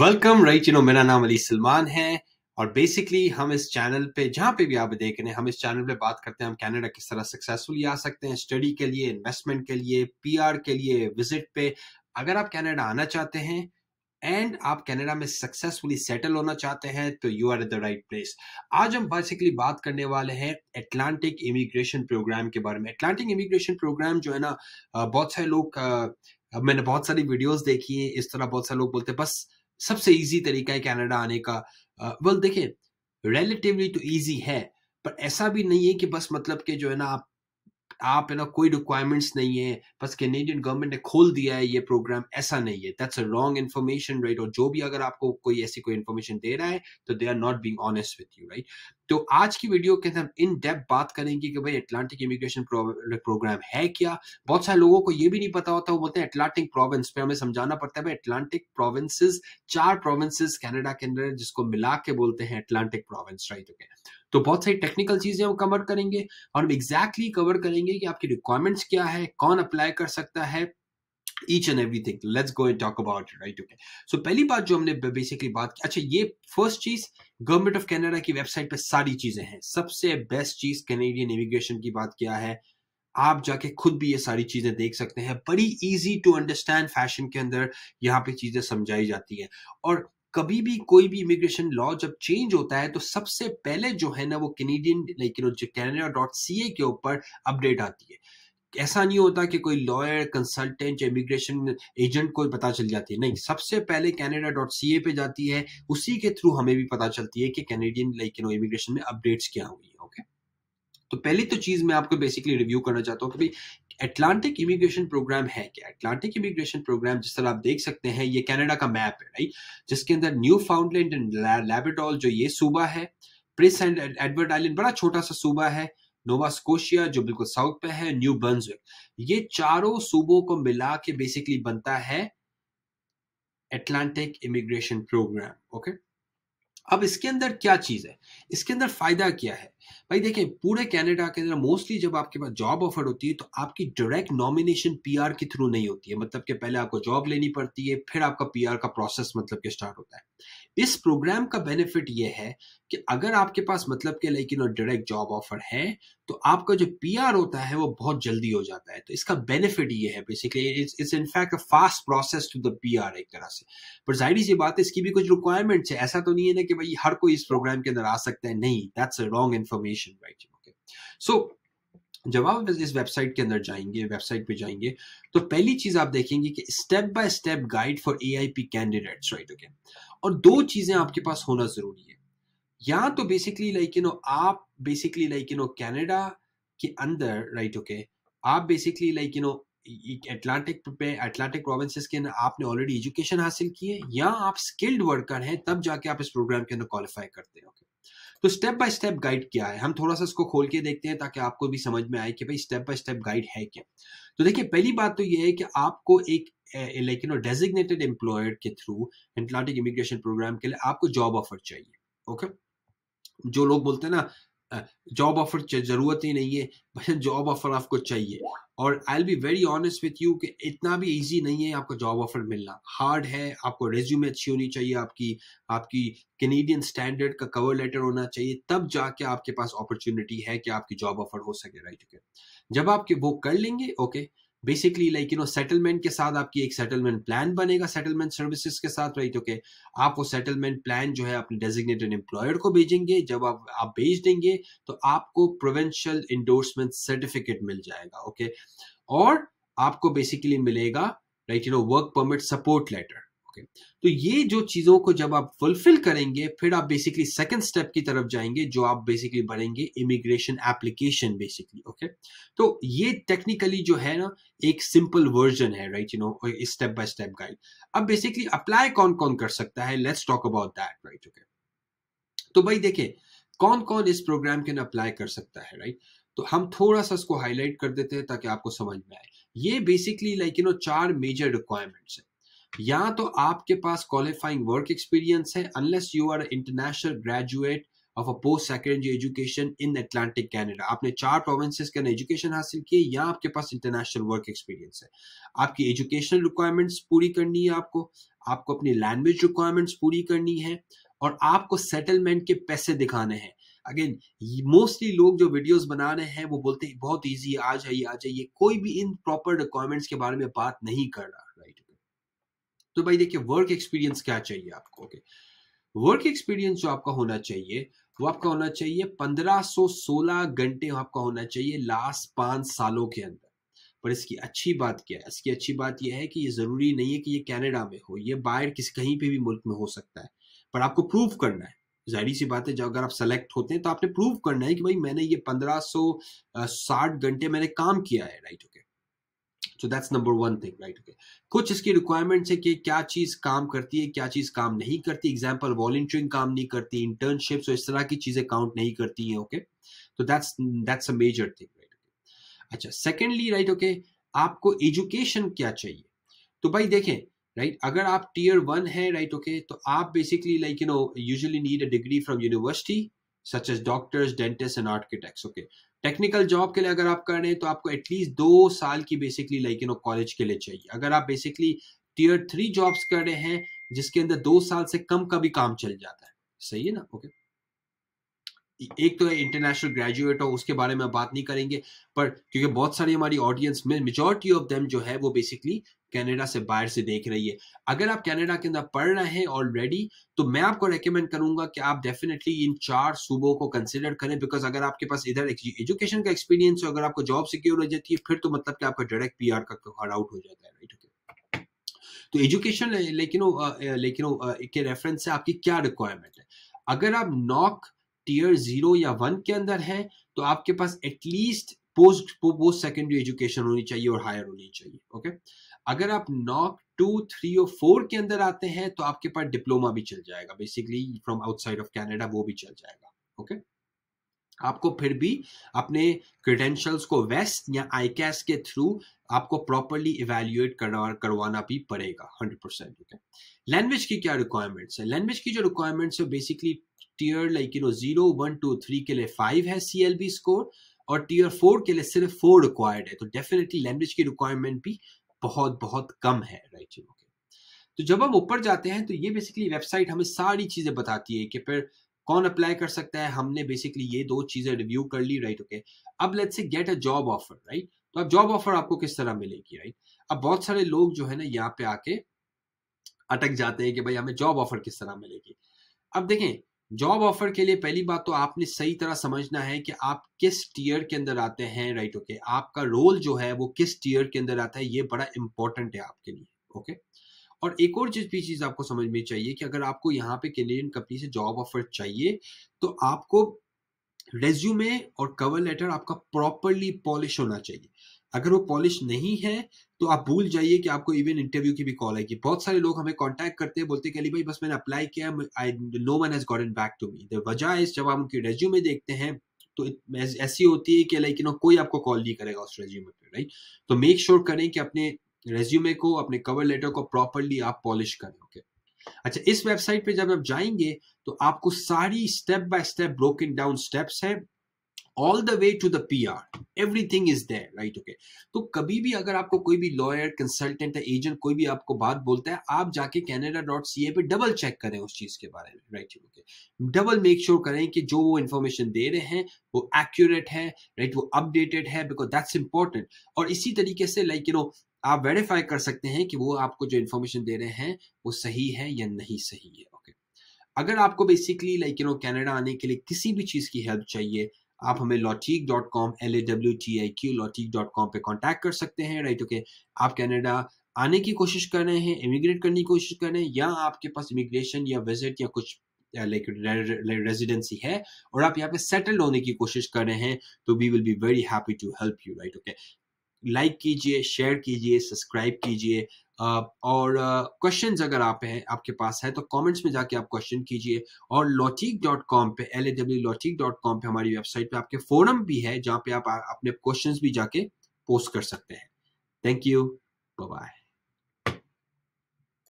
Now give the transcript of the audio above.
Welcome right you no मेरा नाम अली सलमान है और बेसिकली हम इस चैनल पे जहाँ पे भी आप देख रहे हैं हम इस चैनल पे बात करते हैं हम कनाडा किस तरह सक्सेसफुली आ सकते हैं स्टडी के लिए इन्वेस्टमेंट के लिए पीआर के लिए विजिट पे अगर आप कनाडा आना चाहते हैं एंड आप कनाडा में सक्सेसफुली सेटल होना चाहते हैं तो you are at the right place आज हम बेसिकली बात करने वाले हैं एटलांटिक इमिग्रेशन प्रोग्राम के बारे में एटलांटिक इमिग्रेशन प्रोग्राम जो है ना बहुत सारे लोग मैंने बहुत सारी वीडियोस देखी है इस तरह बहुत सारे लोग बोलते हैं बस सबसे ईजी तरीका है कैनेडा आने का वेल देखें रिलेटिवली तो ईजी है पर ऐसा भी नहीं है कि बस मतलब के जो है ना आप आप है ना कोई रिक्वायरमेंट्स नहीं है बस कैनेडियन गवर्नमेंट ने खोल दिया है ये प्रोग्राम ऐसा नहीं है that's a wrong information right और जो भी अगर आपको कोई ऐसी कोई इन्फॉर्मेशन दे रहा है तो they are not being honest with you right तो आज की वीडियो के अंदर हम इन डेप्थ बात करेंगे कि भाई अटलांटिक इमिग्रेशन प्रोग्राम है क्या बहुत सारे लोगों को ये भी नहीं पता होता वो बोलते हैं अटलांटिक प्रोविंस पे हमें समझाना पड़ता है भाई अटलांटिक प्रोविंसेस चार प्रोविंसेस कनाडा के अंदर जिसको मिला के बोलते हैं अटलांटिक प्रोविंस राइट ओके तो बहुत सारी टेक्निकल चीज़ें हम कवर करेंगे और हम एग्जैक्टली exactly कवर करेंगे कि आपकी रिक्वायरमेंट्स क्या है कौन अप्लाई कर सकता है each and everything let's go and talk about right okay so पहली बात जो हमने बेसिकली बात की अच्छा ये फर्स्ट चीज गवर्नमेंट ऑफ कैनेडा की वेबसाइट पर सारी चीजें हैं सबसे बेस्ट चीज कैनेडियन इमिग्रेशन की बात क्या है आप जाके खुद भी ये सारी चीजें देख सकते हैं बड़ी इजी टू अंडरस्टैंड फैशन के अंदर यहाँ पे चीजें समझाई जाती हैं और कभी भी कोई भी इमिग्रेशन लॉ जब चेंज होता है तो सबसे पहले जो है ना वो Canadian like you know Canada dot C A के ऊपर अपडेट आती है ऐसा नहीं होता कि कोई लॉयर कंसल्टेंट या इमिग्रेशन एजेंट को पता चल जाती है नहीं सबसे पहले कैनेडा डॉट सी ए पे जाती है उसी के थ्रू हमें भी पता चलती है कि Canadian like you know immigration में अपडेट्स क्या हुई है ओके तो पहली तो चीज मैं आपको बेसिकली रिव्यू करना चाहता हूँ कि अटलांटिक इमिग्रेशन प्रोग्राम है क्या अटलांटिक इमिग्रेशन प्रोग्राम जिस तरह आप देख सकते हैं ये कनाडा का मैप है राइट जिसके अंदर न्यू फाउंडलैंड एंड लेबेडॉल जो ये सूबा है प्रिस एंड एडवर्ड आइलैंड बड़ा छोटा सा सूबा है नोवा स्कोशिया जो बिल्कुल साउथ पे है न्यू बर्न्सविक ये चारों सूबों को मिला के बेसिकली बनता है अटलांटिक इमिग्रेशन प्रोग्राम ओके अब इसके अंदर क्या चीज है इसके अंदर फायदा क्या है भाई देखें पूरे कनाडा के अंदर मोस्टली जब आपके पास जॉब ऑफर होती है तो आपकी डायरेक्ट नॉमिनेशन पीआर के थ्रू नहीं होती है मतलब कि पहले आपको जॉब लेनी पड़ती है फिर आपका पीआर का प्रोसेस मतलब के स्टार्ट होता है इस प्रोग्राम का बेनिफिट ये है कि अगर आपके पास मतलब के लेकिन और डायरेक्ट जॉब ऑफर है तो आपका जो पी होता है वो बहुत जल्दी हो जाता है तो इसका बेनिफिट ये है basically it's it's in fact a fast process to the P एक तरह से पर जाहिर सी बात है इसकी भी कुछ रिक्वायरमेंट्स है ऐसा तो नहीं है ना कि भाई हर कोई इस प्रोग्राम के अंदर आ सकता है नहीं that's a wrong information right okay so जब आप इस वेबसाइट के अंदर जाएंगे वेबसाइट पे जाएंगे तो पहली चीज आप देखेंगे कि step by step guide for A I P candidates right okay और दो चीजें आपके पास होना जरूरी है या तो बेसिकली लाइक यू नो आप basically like you know Canada के अंदर राइट ओके आप basically like you know Atlantic पे एटलांटिक प्रोविंसेस के अंदर आपने ऑलरेडी एजुकेशन हासिल की है या आप स्किल्ड वर्कर हैं तब जाके आप इस प्रोग्राम के अंदर क्वालिफाई करते हैं ओके तो स्टेप बाय स्टेप गाइड क्या है हम थोड़ा सा इसको खोल के देखते हैं ताकि आपको भी समझ में आए कि भाई स्टेप बाय स्टेप गाइड है क्या तो देखिए पहली बात तो ये है कि आपको एक like you know designated employer के थ्रू एटलांटिक इमिग्रेशन प्रोग्राम के लिए आपको जॉब ऑफर चाहिए ओके okay? जो लोग बोलते हैं ना जॉब ऑफर जरूरत ही नहीं है भैया जॉब ऑफर आपको चाहिए और I be very honest with you कि इतना भी इजी नहीं है आपको जॉब ऑफर मिलना हार्ड है आपको रेज्यूमे अच्छी होनी चाहिए आपकी आपकी कैनेडियन स्टैंडर्ड का कवर लेटर होना चाहिए तब जाके आपके पास अपॉर्चुनिटी है कि आपकी जॉब ऑफर हो सके राइट ओके जब आपके वो कर लेंगे okay okay, basically like you know settlement के साथ आपकी एक सेटलमेंट प्लान बनेगा सेटलमेंट सर्विसेज के साथ राइट ओके आप वो सेटलमेंट प्लान जो है अपने डेजिग्नेटेड एम्प्लॉयर को भेजेंगे जब आप आप भेज देंगे तो आपको प्रोवेंशियल इंडोर्समेंट सर्टिफिकेट मिल जाएगा ओके okay? और आपको बेसिकली मिलेगा right you know work permit support letter okay तो ये जो चीज़ों को जब आप फुलफिल करेंगे फिर आप बेसिकली सेकंड स्टेप की तरफ जाएंगे जो आप बेसिकली भरेंगे इमिग्रेशन एप्लीकेशन बेसिकली ओके तो ये टेक्निकली जो है ना एक सिंपल वर्जन है right you know step by step guide अब बेसिकली अप्लाई कौन कौन कर सकता है let's talk about that right okay तो भाई देखिए कौन कौन इस प्रोग्राम के ना अप्लाई कर सकता है राइट right? तो हम थोड़ा सा इसको हाईलाइट कर देते हैं ताकि आपको समझ में आए ये बेसिकली लाइक यू नो चार मेजर रिक्वायरमेंट्स है या तो आपके पास क्वालिफाइंग वर्क एक्सपीरियंस है unless you are international graduate of a post secondary education in Atlantic Canada आपने चार प्रोविंसेस के अंदर एजुकेशन हासिल की या आपके पास इंटरनेशनल वर्क एक्सपीरियंस है आपकी एजुकेशनल रिक्वायरमेंट्स पूरी करनी है आपको आपको अपनी लैंग्वेज रिक्वायरमेंट्स पूरी करनी है और आपको सेटलमेंट के पैसे दिखाने हैं अगेन मोस्टली लोग जो वीडियोस बना रहे हैं वो बोलते हैं बहुत इजी आ जाइए आ जाइए कोई भी इन प्रॉपर रिक्वायरमेंट्स के बारे में बात नहीं कर रहा तो भाई देखिए वर्क एक्सपीरियंस क्या चाहिए आपको ओके वर्क एक्सपीरियंस जो आपका होना चाहिए वो आपका होना चाहिए 1516 घंटे आपका होना चाहिए लास्ट पांच सालों के अंदर पर इसकी अच्छी बात क्या है इसकी अच्छी बात यह है कि ये ज़रूरी नहीं है कि ये कनाडा में हो ये बाहर किसी कहीं पे भी मुल्क में हो सकता है पर आपको प्रूव करना है जाहिर सी बात है जब अगर आप सेलेक्ट होते हैं तो आपने प्रूव करना है कि भाई मैंने ये पंद्रह सौ साठ घंटे मैंने काम किया है right so that's number one thing right okay कुछ इसकी रिक्वायरमेंट्स है कि क्या चीज़ काम करती है क्या चीज़ काम नहीं करती एग्जाम्पल वॉल्टियरिंग काम नहीं करती इंटर्नशिप और इस तरह की चीज़ें काउंट नहीं करती है ओके तो that's that's a major thing right okay अच्छा सेकेंडली राइट ओके आपको एजुकेशन क्या चाहिए तो भाई देखें राइट right? अगर आप टीयर वन है राइट right, ओके okay, तो आप basically like you know usually need a degree from university such as doctors dentist and architects okay technical job के लिए अगर आप कर रहे हैं तो आपको एटलीस्ट दो साल की basically like you know college के लिए चाहिए अगर आप बेसिकली टीयर थ्री जॉब्स कर रहे हैं जिसके अंदर दो साल से कम का भी काम चल जाता है सही है ना ओके okay? एक तो इंटरनेशनल ग्रेजुएट हो उसके बारे में बात नहीं करेंगे पर क्योंकि बहुत सारी हमारी ऑडियंस में मेजोरिटी ऑफ देम जो है वो बेसिकली कनाडा से बाहर से देख रही है अगर आप कनाडा के अंदर पढ़ रहे हैं ऑलरेडी तो मैं आपको रेकमेंड करूंगा कि आप डेफिनेटली इन चार सूबों को कंसिडर करें बिकॉज अगर आपके पास इधर एजुकेशन का एक्सपीरियंस हो अगर आपको जॉब सिक्योर हो जाती है फिर तो मतलब कि आपका डायरेक्ट पी का कार्ड आउट हो जाता है राइट तो एजुकेशन लेकिन लेकिन के रेफरेंस से आपकी क्या रिक्वायरमेंट है अगर आप नॉक टीयर जीरो या वन के अंदर है तो आपके पास at least post post secondary education होनी चाहिए और हायर होनी चाहिए ओके अगर आप नॉक टू थ्री और फोर के अंदर आते हैं तो आपके पास डिप्लोमा भी चल जाएगा basically from outside of Canada वो भी चल जाएगा ओके आपको फिर भी अपने क्रेडेंशियल्स को वेस्ट या आई कैस के थ्रू आपको प्रॉपरली इवेल्युएट करवाना भी पड़ेगा हंड्रेड परसेंट ओके लैंग्वेज की क्या रिक्वायरमेंट्स है लैंग्वेज की जो रिक्वायरमेंट्स है basically tier like you know zero one two three के लिए फाइव है सी एल बी स्कोर और टीयर फोर के लिए सिर्फ फोर रिक्वायर्ड है तो डेफिनेटली लैंग्वेज की रिक्वायरमेंट भी बहुत बहुत कम है राइट यू ओके तो जब हम ऊपर जाते हैं तो ये बेसिकली वेबसाइट हमें सारी चीज़ें बताती है कि फिर कौन अप्लाई कर सकता है हमने बेसिकली ये दो चीज़ें रिव्यू कर ली राइट ओके अब let's say get a job offer right तो अब जॉब ऑफर आपको किस तरह मिलेगी राइट अब बहुत सारे लोग जो है ना यहाँ पे आके अटक जाते हैं कि भाई हमें जॉब ऑफर किस तरह मिलेगी अब देखें जॉब ऑफर के लिए पहली बात तो आपने सही तरह समझना है कि आप किस टीयर के अंदर आते हैं राइट ओके okay? आपका रोल जो है वो किस टीयर के अंदर आता है ये बड़ा इंपॉर्टेंट है आपके लिए ओके okay? और एक और चीज भी चीज आपको समझनी चाहिए कि अगर आपको यहाँ पे कैनेडियन कंपनी से जॉब ऑफर चाहिए तो आपको रेज्यूमे और कवर लेटर आपका प्रॉपरली पॉलिश होना चाहिए अगर वो पॉलिश नहीं है तो आप भूल जाइए कि आपको इवन इंटरव्यू की भी कॉल आएगी बहुत सारे लोग हमें कॉन्टैक्ट करते हैं बोलते हैं भाई बस मैंने अप्लाई किया I know man has gotten back to me the वजह इस जब हम उनकी रेज्यूमे देखते हैं तो ऐसी होती है कि लाइक यू नो कोई आपको कॉल नहीं करेगा उस रेज्यूमे पे राइट तो मेक श्योर sure करें कि अपने रेज्यूमे को अपने कवर लेटर को प्रॉपरली आप पॉलिश करें ओके okay? अच्छा इस वेबसाइट पे जब आप जाएंगे तो आपको सारी step by step broken down steps हैं all the way to the P R everything is there right okay तो कभी भी अगर आपको कोई भी लॉयर कंसल्टेंट या एजेंट कोई भी आपको बात बोलता है आप जाके कैनेडा डॉट सी ए पे डबल चेक करें उस चीज़ के बारे में right okay double make sure करें कि जो वो इन्फॉर्मेशन दे रहे हैं वो एक्यूरेट है राइट right? वो अपडेटेड है बिकॉज दैट्स इंपॉर्टेंट और इसी तरीके से लाइक यू नो आप वेरीफाई कर सकते हैं कि वो आपको जो इन्फॉर्मेशन दे रहे हैं वो सही है या नहीं सही है ओके okay? अगर आपको basically like you know Canada आने के लिए किसी भी चीज़ की हेल्प चाहिए आप हमें Lawtiq dot com L A W T I Q Lawtiq dot com पर कॉन्टैक्ट कर सकते हैं राइट ओके आप कैनेडा आने की कोशिश कर रहे हैं इमिग्रेट करने की कोशिश कर रहे हैं या आपके पास इमिग्रेशन या विजिट या कुछ लाइक रेजिडेंसी है और आप यहाँ पे सेटल होने की कोशिश कर रहे हैं तो we will be very happy to help you right okay like कीजिए शेयर कीजिए सब्सक्राइब कीजिए और क्वेश्चन अगर आप हैं आपके पास है तो कमेंट्स में जाके आप क्वेश्चन कीजिए और लॉटिक डॉट कॉम पे L A W Lawtiq dot com पे हमारी वेबसाइट पे आपके फोरम भी है जहाँ पे आप अपने क्वेश्चन भी जाके पोस्ट कर सकते हैं थैंक यू बाय